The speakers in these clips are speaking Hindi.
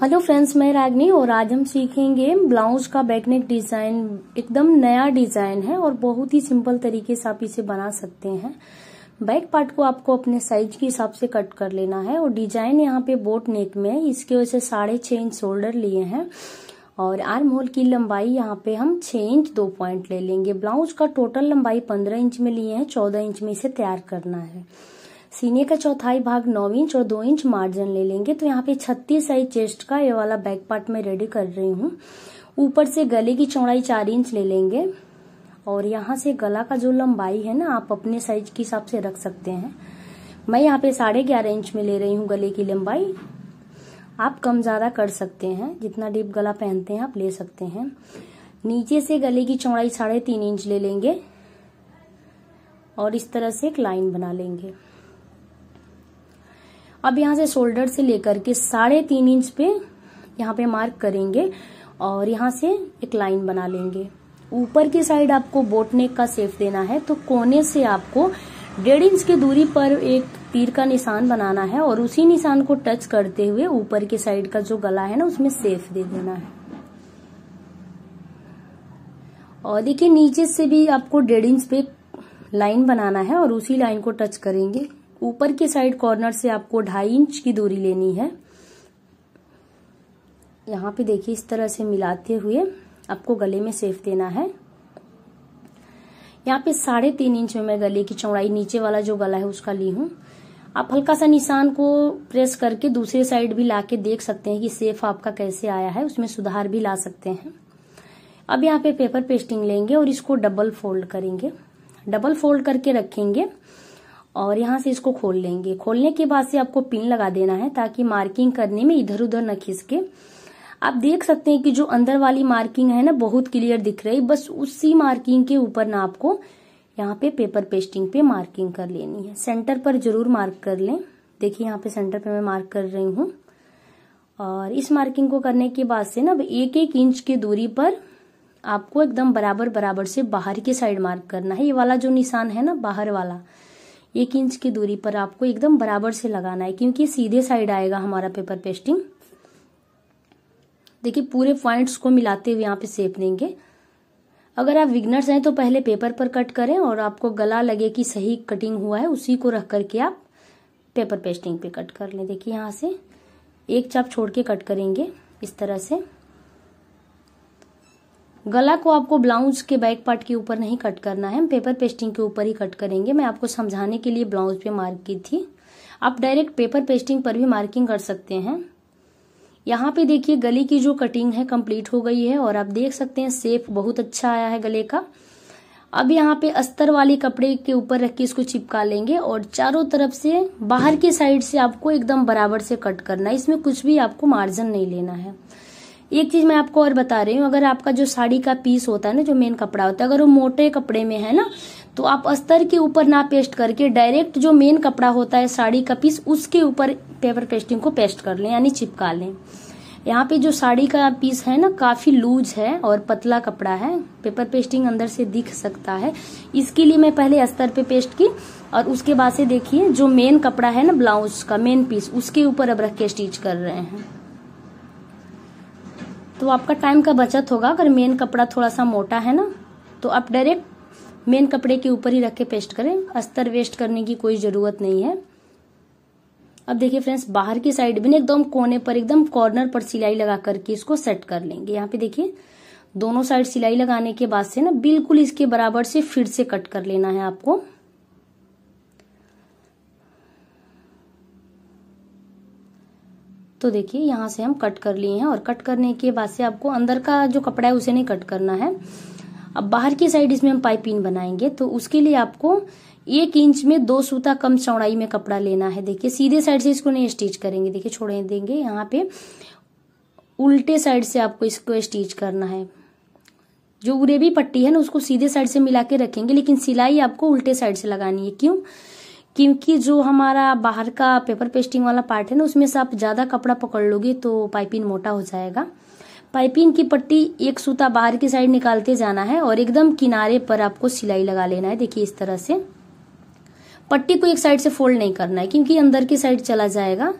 हेलो फ्रेंड्स मैं रागनी और आज हम सीखेंगे ब्लाउज का बैकनेक डिजाइन एकदम नया डिजाइन है और बहुत ही सिंपल तरीके से आप इसे बना सकते हैं बैक पार्ट को आपको अपने साइज के हिसाब से कट कर लेना है और डिजाइन यहाँ पे बोट नेक में है इसके वजह से साढ़े छः इंच शोल्डर लिए हैं और आर्म होल की लंबाई यहाँ पे हम छः इंच दो पॉइंट ले लेंगे ब्लाउज का टोटल लंबाई पंद्रह इंच में लिए हैं चौदह इंच में इसे तैयार करना है सीने का चौथाई भाग नौ इंच और दो इंच मार्जिन ले लेंगे तो यहाँ पे छत्तीस साइज चेस्ट का ये वाला बैक पार्ट में रेडी कर रही हूँ ऊपर से गले की चौड़ाई चार इंच ले लेंगे और यहाँ से गला का जो लंबाई है ना आप अपने साइज के हिसाब से रख सकते हैं मैं यहाँ पे साढ़े ग्यारह इंच में ले रही हूँ गले की लंबाई आप कम ज़्यादा कर सकते हैं जितना डीप गला पहनते हैं आप ले सकते हैं नीचे से गले की चौड़ाई साढ़े तीन इंच ले लेंगे और इस तरह से एक लाइन बना लेंगे अब यहाँ से शोल्डर से लेकर के साढ़े तीन इंच पे यहाँ पे मार्क करेंगे और यहाँ से एक लाइन बना लेंगे ऊपर की साइड आपको बोटनेक का सेफ देना है तो कोने से आपको डेढ़ इंच की दूरी पर एक तीर का निशान बनाना है और उसी निशान को टच करते हुए ऊपर की साइड का जो गला है ना उसमें सेफ दे देना है और देखिए नीचे से भी आपको डेढ़ इंच पे लाइन बनाना है और उसी लाइन को टच करेंगे ऊपर के साइड कॉर्नर से आपको ढाई इंच की दूरी लेनी है यहाँ पे देखिए इस तरह से मिलाते हुए आपको गले में सेफ देना है यहाँ पे साढ़े तीन इंच में मैं गले की चौड़ाई नीचे वाला जो गला है उसका ली हूँ आप हल्का सा निशान को प्रेस करके दूसरे साइड भी ला के देख सकते हैं कि सेफ आपका कैसे आया है उसमें सुधार भी ला सकते हैं अब यहाँ पे पेपर पेस्टिंग लेंगे और इसको डबल फोल्ड करेंगे डबल फोल्ड करके रखेंगे और यहाँ से इसको खोल लेंगे खोलने के बाद से आपको पिन लगा देना है ताकि मार्किंग करने में इधर उधर न खिसके आप देख सकते हैं कि जो अंदर वाली मार्किंग है ना बहुत क्लियर दिख रही बस उसी मार्किंग के ऊपर ना आपको यहाँ पे पेपर पेस्टिंग पे मार्किंग कर लेनी है सेंटर पर जरूर मार्क कर लें देखिए यहाँ पे सेंटर पे मैं मार्क कर रही हूँ और इस मार्किंग को करने के बाद से ना एक एक इंच की दूरी पर आपको एकदम बराबर बराबर से बाहर की साइड मार्क करना है ये वाला जो निशान है ना बाहर वाला एक इंच की दूरी पर आपको एकदम बराबर से लगाना है क्योंकि सीधे साइड आएगा हमारा पेपर पेस्टिंग देखिए पूरे पॉइंट्स को मिलाते हुए यहाँ पे सेप लेंगे अगर आप विगनर्स हैं तो पहले पेपर पर कट करें और आपको गला लगे कि सही कटिंग हुआ है उसी को रख करके आप पेपर पेस्टिंग पे कट कर लें देखिए यहाँ से एक चाप छोड़ के कट करेंगे इस तरह से गला को आपको ब्लाउज के बैक पार्ट के ऊपर नहीं कट करना है हम पेपर पेस्टिंग के ऊपर ही कट करेंगे मैं आपको समझाने के लिए ब्लाउज पे मार्क की थी आप डायरेक्ट पेपर पेस्टिंग पर भी मार्किंग कर सकते हैं यहाँ पे देखिए गले की जो कटिंग है कंप्लीट हो गई है और आप देख सकते हैं सेप बहुत अच्छा आया है गले का अब यहाँ पे अस्तर वाले कपड़े के ऊपर रख के इसको चिपका लेंगे और चारों तरफ से बाहर की साइड से आपको एकदम बराबर से कट करना है इसमें कुछ भी आपको मार्जिन नहीं लेना है एक चीज मैं आपको और बता रही हूँ अगर आपका जो साड़ी का पीस होता है ना जो मेन कपड़ा होता है अगर वो मोटे कपड़े में है ना तो आप अस्तर के ऊपर ना पेस्ट करके डायरेक्ट जो मेन कपड़ा होता है साड़ी का पीस उसके ऊपर पेपर पेस्टिंग को पेस्ट कर लें यानी चिपका लें यहाँ पे जो साड़ी का पीस है ना काफी लूज है और पतला कपड़ा है पेपर पेस्टिंग अंदर से दिख सकता है इसके लिए मैं पहले अस्तर पे पेस्ट की और उसके बाद से देखिए जो मेन कपड़ा है ना ब्लाउज का मेन पीस उसके ऊपर अब रख के स्टिच कर रहे हैं तो आपका टाइम का बचत होगा अगर मेन कपड़ा थोड़ा सा मोटा है ना तो आप डायरेक्ट मेन कपड़े के ऊपर ही रख के पेस्ट करें अस्तर वेस्ट करने की कोई ज़रूरत नहीं है अब देखिए फ्रेंड्स बाहर की साइड भी ना एकदम कोने पर एकदम कॉर्नर पर सिलाई लगा करके इसको सेट कर लेंगे यहाँ पे देखिए दोनों साइड सिलाई लगाने के बाद से ना बिल्कुल इसके बराबर से फिर से कट कर लेना है आपको तो देखिए यहाँ से हम कट कर लिए हैं और कट करने के बाद से आपको अंदर का जो कपड़ा है उसे नहीं कट करना है अब बाहर की साइड इसमें हम पाइपिंग बनाएंगे तो उसके लिए आपको एक इंच में दो सूता कम चौड़ाई में कपड़ा लेना है देखिए सीधे साइड से इसको नहीं स्टिच करेंगे देखिए छोड़े देंगे यहाँ पे उल्टे साइड से आपको इसको स्टिच करना है जो उरेबी पट्टी है ना उसको सीधे साइड से मिला के रखेंगे लेकिन सिलाई आपको उल्टे साइड से लगानी है क्यों क्योंकि जो हमारा बाहर का पेपर पेस्टिंग वाला पार्ट है ना उसमें से आप ज़्यादा कपड़ा पकड़ लोगे तो पाइपिन मोटा हो जाएगा पाइपिंग की पट्टी एक सूता बाहर की साइड निकालते जाना है और एकदम किनारे पर आपको सिलाई लगा लेना है देखिए इस तरह से पट्टी को एक साइड से फोल्ड नहीं करना है क्योंकि अंदर की साइड चला जाएगा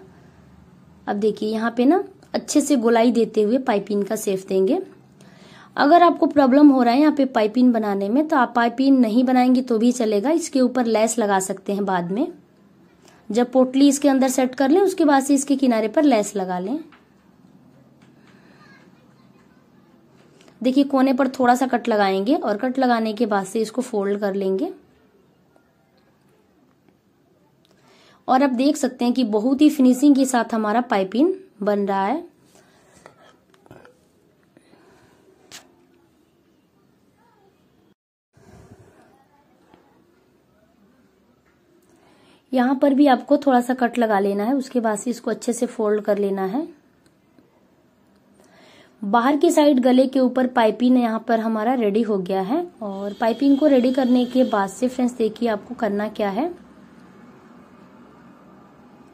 अब देखिए यहाँ पे ना अच्छे से गोलाई देते हुए पाइपिंग का सेफ देंगे अगर आपको प्रॉब्लम हो रहा है यहाँ पे पाइपिंग बनाने में तो आप पाइपिंग नहीं बनाएंगे तो भी चलेगा इसके ऊपर लेस लगा सकते हैं बाद में जब पोटली इसके अंदर सेट कर लें उसके बाद से इसके किनारे पर लेस लगा लें देखिए कोने पर थोड़ा सा कट लगाएंगे और कट लगाने के बाद से इसको फोल्ड कर लेंगे और आप देख सकते हैं कि बहुत ही फिनिशिंग के साथ हमारा पाइपिंग बन रहा है यहाँ पर भी आपको थोड़ा सा कट लगा लेना है उसके बाद से इसको अच्छे से फोल्ड कर लेना है बाहर की साइड गले के ऊपर पाइपिंग यहाँ पर हमारा रेडी हो गया है और पाइपिंग को रेडी करने के बाद से फ्रेंड्स देखिए आपको करना क्या है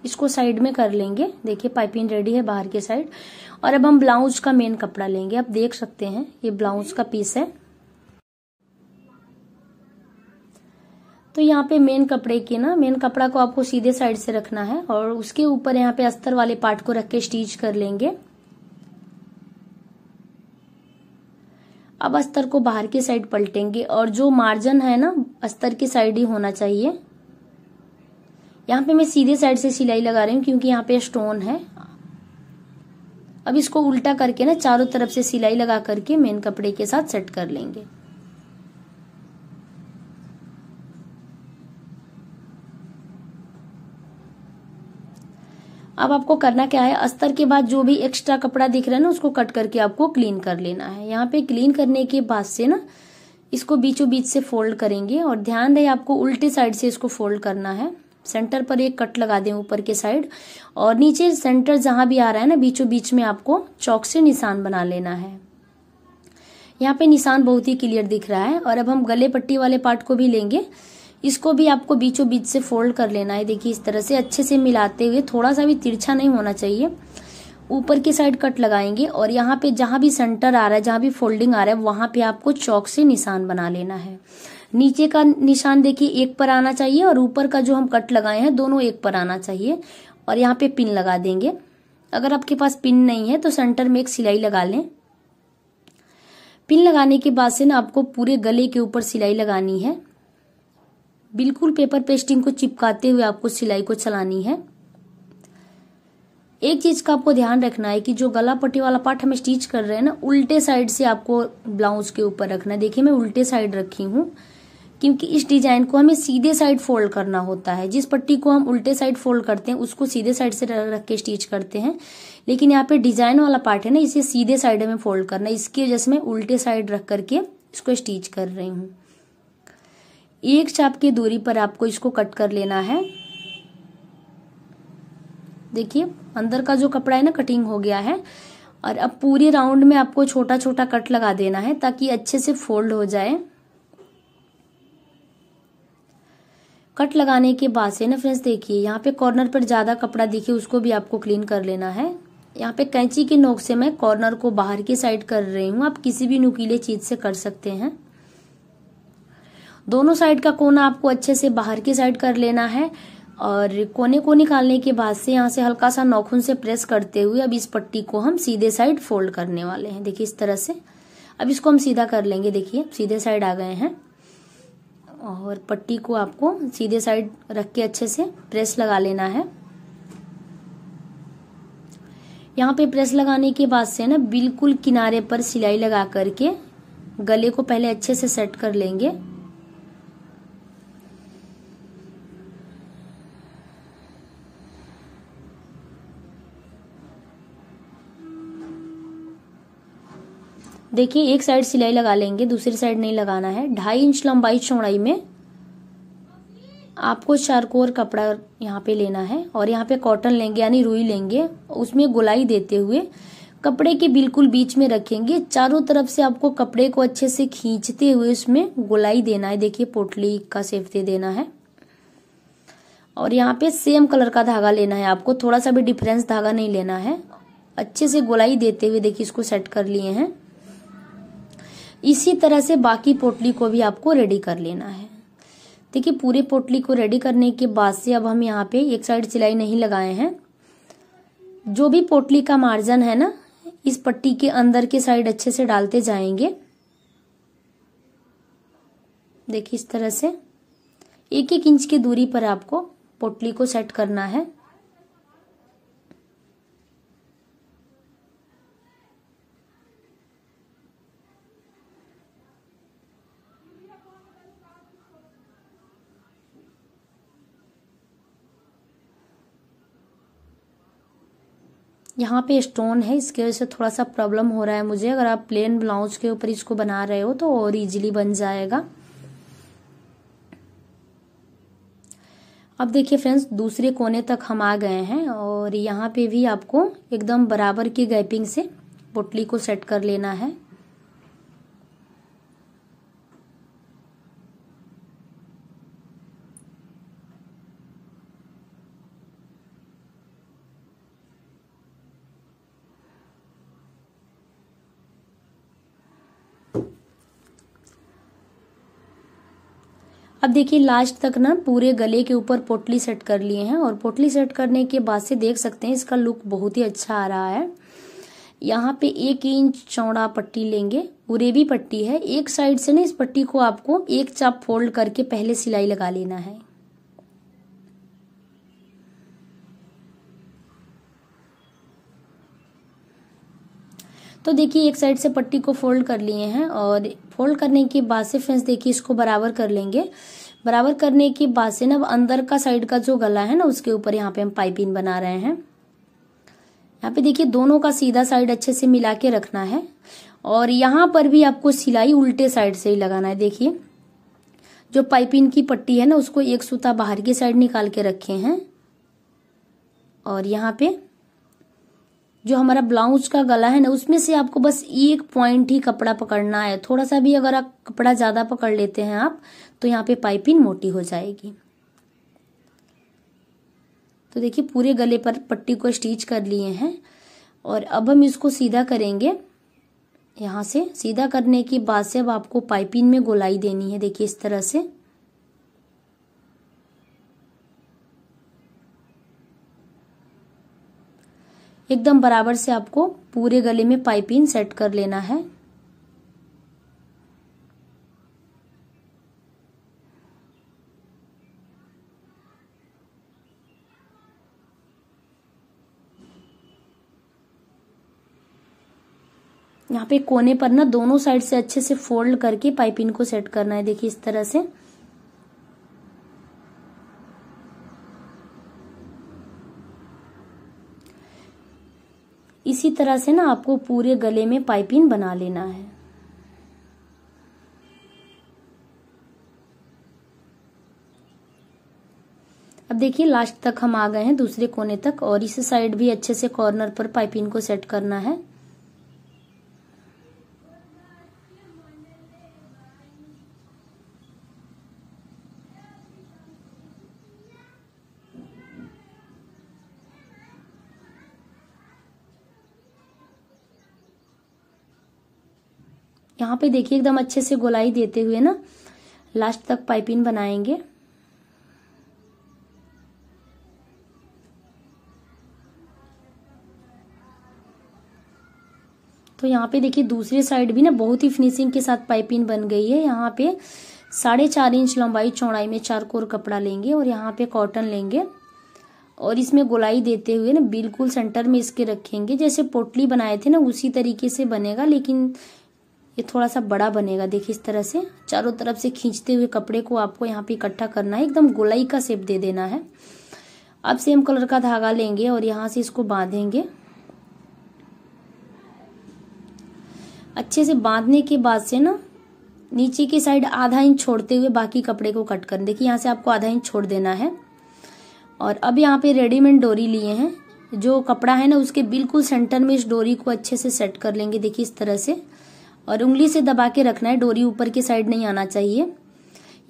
इसको साइड में कर लेंगे देखिए पाइपिंग रेडी है बाहर के साइड और अब हम ब्लाउज का मेन कपड़ा लेंगे आप देख सकते हैं ये ब्लाउज का पीस है तो यहाँ पे मेन कपड़े के ना मेन कपड़ा को आपको सीधे साइड से रखना है और उसके ऊपर यहाँ पे अस्तर वाले पार्ट को रख के स्टिच कर लेंगे अब अस्तर को बाहर की साइड पलटेंगे और जो मार्जिन है ना अस्तर की साइड ही होना चाहिए यहाँ पे मैं सीधे साइड से सिलाई लगा रही हूँ क्योंकि यहाँ पे स्टोन है अब इसको उल्टा करके ना चारों तरफ से सिलाई लगा करके मेन कपड़े के साथ सेट कर लेंगे अब आपको करना क्या है अस्तर के बाद जो भी एक्स्ट्रा कपड़ा दिख रहा है ना उसको कट करके आपको क्लीन कर लेना है यहाँ पे क्लीन करने के बाद से ना इसको बीचों बीच से फोल्ड करेंगे और ध्यान रहे आपको उल्टे साइड से इसको फोल्ड करना है सेंटर पर एक कट लगा दें ऊपर के साइड और नीचे सेंटर जहां भी आ रहा है ना बीचों बीच में आपको चौक से निशान बना लेना है यहाँ पे निशान बहुत ही क्लियर दिख रहा है और अब हम गले पट्टी वाले पार्ट को भी लेंगे इसको भी आपको बीचों बीच से फोल्ड कर लेना है देखिए इस तरह से अच्छे से मिलाते हुए थोड़ा सा भी तिरछा नहीं होना चाहिए ऊपर की साइड कट लगाएंगे और यहाँ पे जहाँ भी सेंटर आ रहा है जहां भी फोल्डिंग आ रहा है वहां पे आपको चौक से निशान बना लेना है नीचे का निशान देखिए एक पर आना चाहिए और ऊपर का जो हम कट लगाए हैं दोनों एक पर आना चाहिए और यहाँ पे पिन लगा देंगे अगर आपके पास पिन नहीं है तो सेंटर में एक सिलाई लगा लें पिन लगाने के बाद से ना आपको पूरे गले के ऊपर सिलाई लगानी है बिल्कुल पेपर पेस्टिंग को चिपकाते हुए आपको सिलाई को चलानी है एक चीज का आपको ध्यान रखना है कि जो गला पट्टी वाला पार्ट हम स्टिच कर रहे हैं ना उल्टे साइड से आपको ब्लाउज के ऊपर रखना है देखिए मैं उल्टे साइड रखी हूँ क्योंकि इस डिजाइन को हमें सीधे साइड फोल्ड करना होता है जिस पट्टी को हम उल्टे साइड फोल्ड करते हैं उसको सीधे साइड से रख के स्टिच करते हैं लेकिन यहाँ पे डिजाइन वाला पार्ट है ना इसे सीधे साइड में फोल्ड करना इसकी वजह से मैं उल्टे साइड रख करके इसको स्टिच कर रही हूँ एक चाप की दूरी पर आपको इसको कट कर लेना है देखिए अंदर का जो कपड़ा है ना कटिंग हो गया है और अब पूरे राउंड में आपको छोटा छोटा कट लगा देना है ताकि अच्छे से फोल्ड हो जाए कट लगाने के बाद से ना फ्रेंड्स देखिए यहाँ पे कॉर्नर पर ज़्यादा कपड़ा दिखे उसको भी आपको क्लीन कर लेना है यहाँ पे कैंची के नोक से मैं कॉर्नर को बाहर की साइड कर रही हूँ आप किसी भी नुकीले चीज़ से कर सकते हैं दोनों साइड का कोना आपको अच्छे से बाहर की साइड कर लेना है और कोने को निकालने के बाद से यहाँ से हल्का सा नाखून से प्रेस करते हुए अब इस पट्टी को हम सीधे साइड फोल्ड करने वाले हैं देखिए इस तरह से अब इसको हम सीधा कर लेंगे देखिए सीधे साइड आ गए हैं और पट्टी को आपको सीधे साइड रख के अच्छे से प्रेस लगा लेना है यहाँ पे प्रेस लगाने के बाद से ना बिल्कुल किनारे पर सिलाई लगा करके गले को पहले अच्छे से सेट कर लेंगे देखिए एक साइड सिलाई लगा लेंगे दूसरी साइड नहीं लगाना है ढाई इंच लंबाई चौड़ाई में आपको चारकोर कपड़ा यहाँ पे लेना है और यहाँ पे कॉटन लेंगे यानी रुई लेंगे उसमें गोलाई देते हुए कपड़े के बिल्कुल बीच में रखेंगे चारों तरफ से आपको कपड़े को अच्छे से खींचते हुए उसमें गोलाई देना है देखिए पोटली का सेफते देना है और यहाँ पे सेम कलर का धागा लेना है आपको थोड़ा सा भी डिफरेंस धागा नहीं लेना है अच्छे से गोलाई देते हुए देखिए इसको सेट कर लिए हैं इसी तरह से बाकी पोटली को भी आपको रेडी कर लेना है देखिए पूरे पोटली को रेडी करने के बाद से अब हम यहाँ पे एक साइड सिलाई नहीं लगाए हैं जो भी पोटली का मार्जिन है ना इस पट्टी के अंदर के साइड अच्छे से डालते जाएंगे देखिए इस तरह से एक एक इंच की दूरी पर आपको पोटली को सेट करना है यहाँ पे स्टोन है इसकी वजह से थोड़ा सा प्रॉब्लम हो रहा है मुझे अगर आप प्लेन ब्लाउज के ऊपर इसको बना रहे हो तो और इजीली बन जाएगा अब देखिए फ्रेंड्स दूसरे कोने तक हम आ गए हैं और यहाँ पे भी आपको एकदम बराबर की गैपिंग से पोटली को सेट कर लेना है अब देखिए लास्ट तक ना पूरे गले के ऊपर पोटली सेट कर लिए हैं और पोटली सेट करने के बाद से देख सकते हैं इसका लुक बहुत ही अच्छा आ रहा है यहाँ पे एक इंच चौड़ा पट्टी लेंगे उरेवी पट्टी है एक साइड से ना इस पट्टी को आपको एक चाप फोल्ड करके पहले सिलाई लगा लेना है तो देखिए एक साइड से पट्टी को फोल्ड कर लिए हैं और फोल्ड करने के बाद से फ्रेंड्स देखिए इसको बराबर कर लेंगे बराबर करने के बाद से ना अंदर का साइड का जो गला है ना उसके ऊपर यहाँ पे हम पाइपिंग बना रहे हैं यहाँ पे देखिए दोनों का सीधा साइड अच्छे से मिला के रखना है और यहाँ पर भी आपको सिलाई उल्टे साइड से ही लगाना है देखिए जो पाइपिंग की पट्टी है ना उसको एक सूता बाहर की साइड निकाल के रखे हैं और यहाँ पे जो हमारा ब्लाउज का गला है ना उसमें से आपको बस एक पॉइंट ही कपड़ा पकड़ना है थोड़ा सा भी अगर आप कपड़ा ज़्यादा पकड़ लेते हैं आप तो यहाँ पे पाइपिंग मोटी हो जाएगी तो देखिए पूरे गले पर पट्टी को स्टिच कर लिए हैं और अब हम इसको सीधा करेंगे यहाँ से सीधा करने के बाद से अब आपको पाइपिंग में गोलाई देनी है देखिए इस तरह से एकदम बराबर से आपको पूरे गले में पाइपिंग सेट कर लेना है यहाँ पे कोने पर ना दोनों साइड से अच्छे से फोल्ड करके पाइपिंग को सेट करना है देखिए इस तरह से इसी तरह से ना आपको पूरे गले में पाइपिंग बना लेना है अब देखिए लास्ट तक हम आ गए हैं दूसरे कोने तक और इस साइड भी अच्छे से कॉर्नर पर पाइपिंग को सेट करना है यहाँ पे देखिए एकदम अच्छे से गोलाई देते हुए ना लास्ट तक पाइपिंग बनाएंगे तो यहाँ पे देखिए दूसरे साइड भी ना बहुत ही फिनिशिंग के साथ पाइपिंग बन गई है यहाँ पे साढ़े चार इंच लंबाई चौड़ाई में चार कोर कपड़ा लेंगे और यहाँ पे कॉटन लेंगे और इसमें गोलाई देते हुए ना बिल्कुल सेंटर में इसके रखेंगे जैसे पोटली बनाए थे ना उसी तरीके से बनेगा लेकिन ये थोड़ा सा बड़ा बनेगा देखिए इस तरह से चारों तरफ से खींचते हुए कपड़े को आपको यहाँ पे इकट्ठा करना है एकदम गोलाई का शेप दे देना है अब सेम कलर का धागा लेंगे और यहाँ से इसको बांधेंगे अच्छे से बांधने के बाद से ना नीचे की साइड आधा इंच छोड़ते हुए बाकी कपड़े को कट कर देखिए यहाँ से आपको आधा इंच छोड़ देना है और अब यहाँ पे रेडीमेड डोरी लिए हैं जो कपड़ा है ना उसके बिल्कुल सेंटर में इस डोरी को अच्छे से सेट कर लेंगे देखिए इस तरह से और उंगली से दबा के रखना है डोरी ऊपर की साइड नहीं आना चाहिए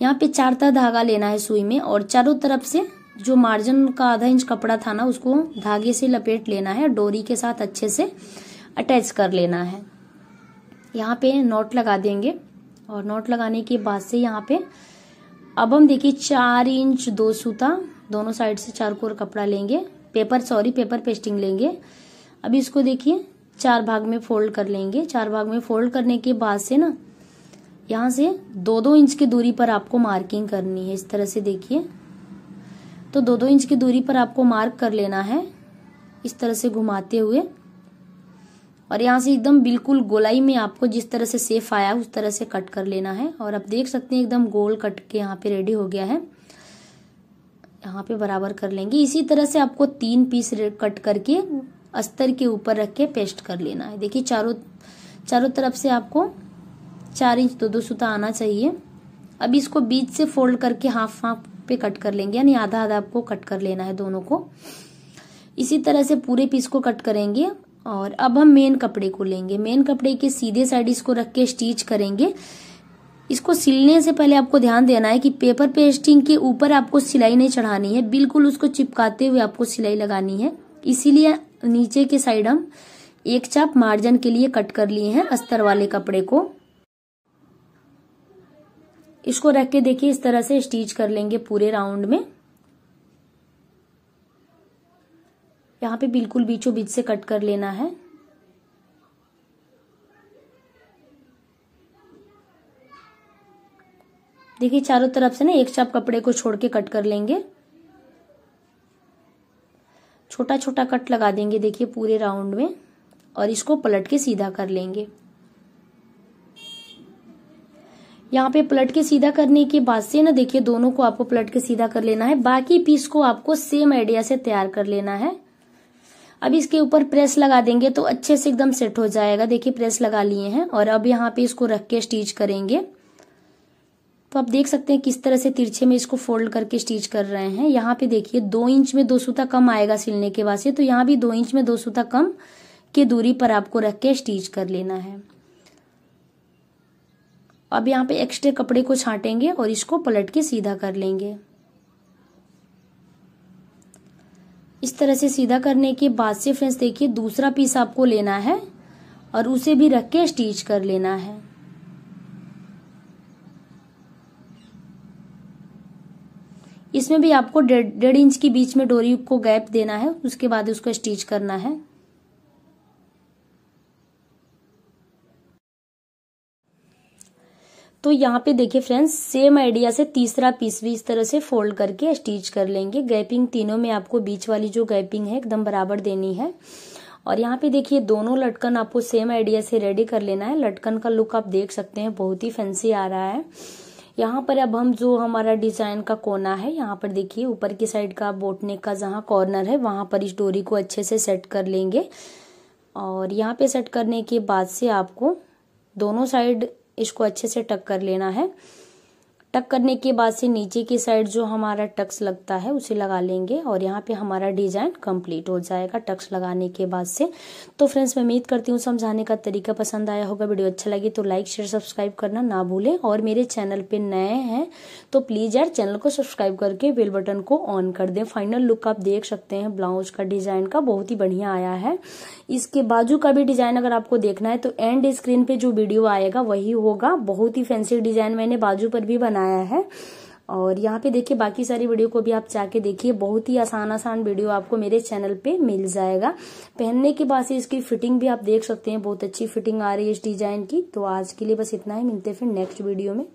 यहाँ पे चार तरह धागा लेना है सुई में और चारों तरफ से जो मार्जिन का आधा इंच कपड़ा था ना उसको धागे से लपेट लेना है डोरी के साथ अच्छे से अटैच कर लेना है यहाँ पे नॉट लगा देंगे और नॉट लगाने के बाद से यहाँ पे अब हम देखिए चार इंच दो सूता दोनों साइड से चार कोर कपड़ा लेंगे पेपर सॉरी पेपर पेस्टिंग लेंगे अब इसको देखिए चार भाग में फोल्ड कर लेंगे चार भाग में फोल्ड करने के बाद से ना यहाँ से दो दो इंच की दूरी पर आपको मार्किंग करनी है इस तरह से देखिए तो दो दो इंच की दूरी पर आपको मार्क कर लेना है इस तरह से घुमाते हुए और यहाँ से एकदम बिल्कुल गोलाई में आपको जिस तरह से सेफ आया उस तरह से कट कर लेना है और आप देख सकते हैं एकदम गोल कट के यहाँ पे रेडी हो गया है यहाँ पे बराबर कर लेंगे इसी तरह से आपको तीन पीस कट करके अस्तर के ऊपर रख के पेस्ट कर लेना है देखिए चारों चारों तरफ से आपको चार इंच दो दो सूता आना चाहिए अब इसको बीच से फोल्ड करके हाफ हाफ पे कट कर लेंगे यानी आधा आधा आपको कट कर लेना है दोनों को इसी तरह से पूरे पीस को कट करेंगे और अब हम मेन कपड़े को लेंगे मेन कपड़े के सीधे साइड इसको रख के स्टिच करेंगे इसको सिलने से पहले आपको ध्यान देना है कि पेपर पेस्टिंग के ऊपर आपको सिलाई नहीं चढ़ानी है बिल्कुल उसको चिपकाते हुए आपको सिलाई लगानी है इसीलिए नीचे के साइड हम एक चाप मार्जिन के लिए कट कर लिए हैं अस्तर वाले कपड़े को इसको रख के देखिए इस तरह से स्टिच कर लेंगे पूरे राउंड में यहां पे बिल्कुल बीचों बीच से कट कर लेना है देखिए चारों तरफ से ना एक चाप कपड़े को छोड़ के कट कर लेंगे छोटा छोटा कट लगा देंगे देखिए पूरे राउंड में और इसको पलट के सीधा कर लेंगे यहाँ पे पलट के सीधा करने के बाद से ना देखिए दोनों को आपको पलट के सीधा कर लेना है बाकी पीस को आपको सेम आइडिया से तैयार कर लेना है अब इसके ऊपर प्रेस लगा देंगे तो अच्छे से एकदम सेट हो जाएगा देखिए प्रेस लगा लिए हैं और अब यहाँ पे इसको रख के स्टिच करेंगे तो आप देख सकते हैं किस तरह से तिरछे में इसको फोल्ड करके स्टिच कर रहे हैं यहाँ पे देखिए दो इंच में दो सूता कम आएगा सिलने के बाद से तो यहाँ भी दो इंच में दो सूता कम की दूरी पर आपको रख के स्टिच कर लेना है अब यहाँ पे एक्स्ट्रा कपड़े को छाटेंगे और इसको पलट के सीधा कर लेंगे इस तरह से सीधा करने के बाद से फ्रेंड्स देखिए दूसरा पीस आपको लेना है और उसे भी रख के स्टिच कर लेना है इसमें भी आपको डेढ़ इंच के बीच में डोरी को गैप देना है उसके बाद उसको स्टिच करना है तो यहाँ पे देखिए फ्रेंड्स सेम आइडिया से तीसरा पीस भी इस तरह से फोल्ड करके स्टिच कर लेंगे गैपिंग तीनों में आपको बीच वाली जो गैपिंग है एकदम बराबर देनी है और यहाँ पे देखिए दोनों लटकन आपको सेम आइडिया से रेडी कर लेना है लटकन का लुक आप देख सकते हैं बहुत ही फैंसी आ रहा है यहाँ पर अब हम जो हमारा डिजाइन का कोना है यहाँ पर देखिए ऊपर की साइड का बोटने का जहाँ कॉर्नर है वहाँ पर इस डोरी को अच्छे से सेट कर लेंगे और यहाँ पे सेट करने के बाद से आपको दोनों साइड इसको अच्छे से टक कर लेना है टक करने के बाद से नीचे की साइड जो हमारा टक्स लगता है उसे लगा लेंगे और यहाँ पे हमारा डिजाइन कंप्लीट हो जाएगा टक्स लगाने के बाद से तो फ्रेंड्स मैं उम्मीद करती हूँ समझाने का तरीका पसंद आया होगा वीडियो अच्छा लगे तो लाइक शेयर सब्सक्राइब करना ना भूलें और मेरे चैनल पे नए हैं तो प्लीज़ यार चैनल को सब्सक्राइब करके बेल बटन को ऑन कर दें फाइनल लुक आप देख सकते हैं ब्लाउज का डिजाइन का बहुत ही बढ़िया आया है इसके बाजू का भी डिजाइन अगर आपको देखना है तो एंड स्क्रीन पे जो वीडियो आएगा वही होगा बहुत ही फैंसी डिजाइन मैंने बाजू पर भी बना बनाया है और यहाँ पे देखिए बाकी सारी वीडियो को भी आप जाके देखिए बहुत ही आसान आसान वीडियो आपको मेरे चैनल पे मिल जाएगा पहनने के बाद से इसकी फिटिंग भी आप देख सकते हैं बहुत अच्छी फिटिंग आ रही है इस डिजाइन की तो आज के लिए बस इतना ही मिलते हैं फिर नेक्स्ट वीडियो में